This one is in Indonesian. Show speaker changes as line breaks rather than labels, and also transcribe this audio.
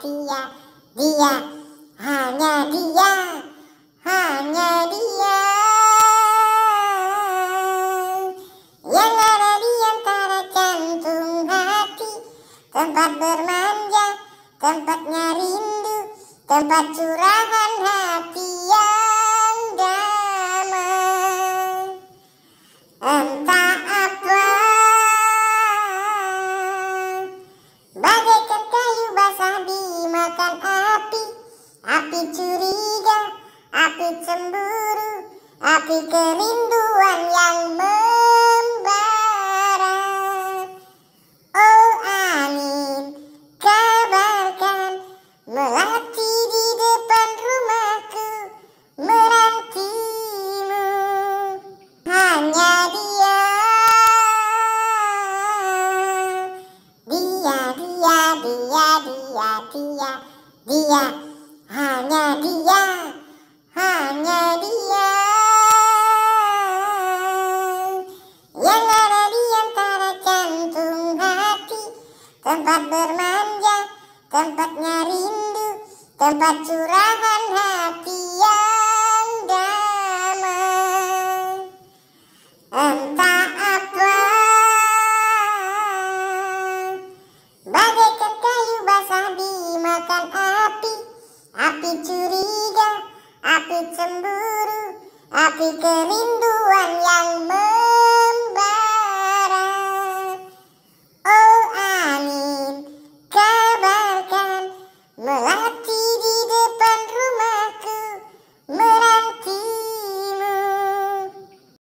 dia dia hanya dia hanya dia yang ada di antara jantung hati tempat bermanja tempatnya rindu tempat curahan hati ya api Api curiga, api cemburu Api kerinduan yang ber dia dia dia hanya dia hanya dia yang ada di antara jantung hati tempat bermanja tempatnya rindu tempat curahan hati akan api Api curiga, api cemburu, api kerindu